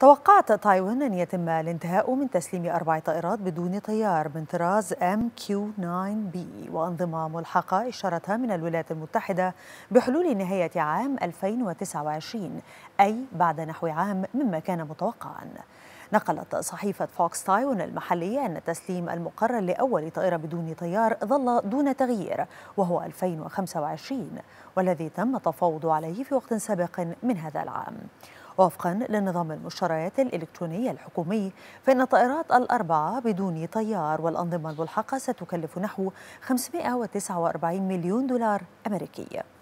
توقعت تايوان أن يتم الانتهاء من تسليم أربع طائرات بدون طيار من طراز MQ-9B وأنظمة ملحقة إشارتها من الولايات المتحدة بحلول نهاية عام 2029 أي بعد نحو عام مما كان متوقعاً نقلت صحيفة فوكس تايوان المحلية أن التسليم المقرر لأول طائرة بدون طيار ظل دون تغيير وهو 2025 والذي تم التفاوض عليه في وقت سابق من هذا العام وفقا لنظام المشتريات الإلكترونية الحكومي فإن الطائرات الأربعة بدون طيار والأنظمة الملحقة ستكلف نحو 549 مليون دولار أمريكي